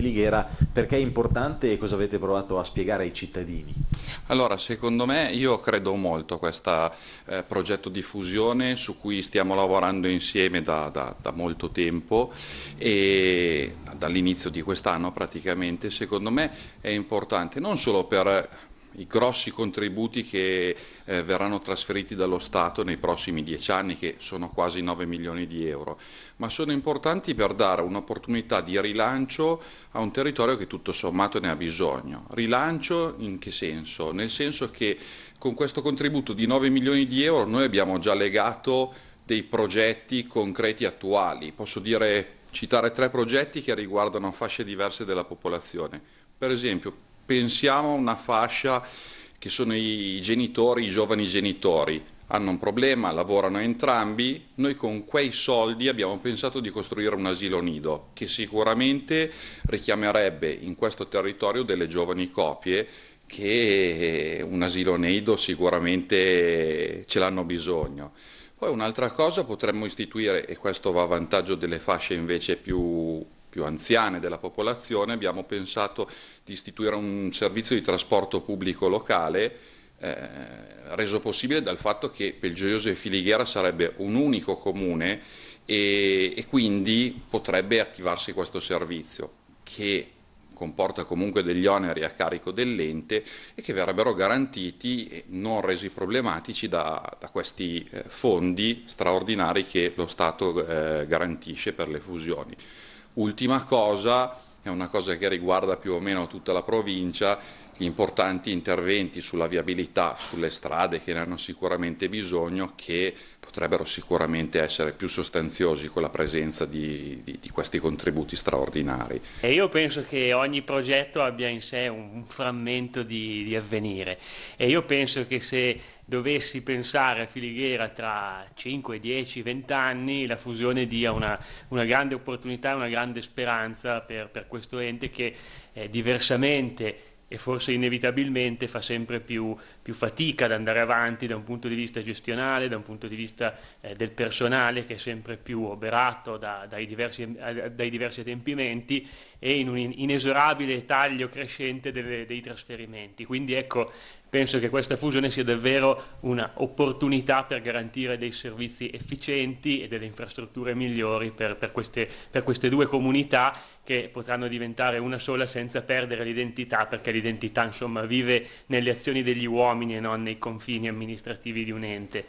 Lighera, perché è importante e cosa avete provato a spiegare ai cittadini? Allora, secondo me, io credo molto a questo eh, progetto di fusione su cui stiamo lavorando insieme da, da, da molto tempo e dall'inizio di quest'anno praticamente, secondo me è importante non solo per i grossi contributi che eh, verranno trasferiti dallo Stato nei prossimi dieci anni, che sono quasi 9 milioni di euro, ma sono importanti per dare un'opportunità di rilancio a un territorio che tutto sommato ne ha bisogno. Rilancio in che senso? Nel senso che con questo contributo di 9 milioni di euro noi abbiamo già legato dei progetti concreti attuali, posso dire, citare tre progetti che riguardano fasce diverse della popolazione. Per esempio, pensiamo a una fascia che sono i genitori, i giovani genitori, hanno un problema, lavorano entrambi, noi con quei soldi abbiamo pensato di costruire un asilo nido che sicuramente richiamerebbe in questo territorio delle giovani copie che un asilo nido sicuramente ce l'hanno bisogno. Poi un'altra cosa potremmo istituire, e questo va a vantaggio delle fasce invece più più anziane della popolazione, abbiamo pensato di istituire un servizio di trasporto pubblico locale eh, reso possibile dal fatto che Pelgioioso e Filighiera sarebbe un unico comune e, e quindi potrebbe attivarsi questo servizio che comporta comunque degli oneri a carico dell'ente e che verrebbero garantiti e non resi problematici da, da questi eh, fondi straordinari che lo Stato eh, garantisce per le fusioni. Ultima cosa, è una cosa che riguarda più o meno tutta la provincia, gli importanti interventi sulla viabilità, sulle strade che ne hanno sicuramente bisogno, che potrebbero sicuramente essere più sostanziosi con la presenza di, di, di questi contributi straordinari. E io penso che ogni progetto abbia in sé un, frammento di, di avvenire e io penso che se dovessi pensare a filiera tra 5, 10, 20 anni, la fusione dia una, una grande opportunità, una grande speranza per, per questo ente che eh, diversamente e forse inevitabilmente fa sempre più, più, fatica ad andare avanti da un punto di vista gestionale, da un punto di vista eh, del personale che è sempre più oberato da, dai, diversi, eh, dai, diversi, adempimenti e in un inesorabile taglio crescente delle, dei trasferimenti. Quindi ecco, penso che questa fusione sia davvero un'opportunità per garantire dei servizi efficienti e delle infrastrutture migliori per, per, queste, per queste due comunità che potranno diventare una sola senza perdere l'identità, perché l'identità insomma, vive nelle azioni degli uomini e non nei confini amministrativi di un ente.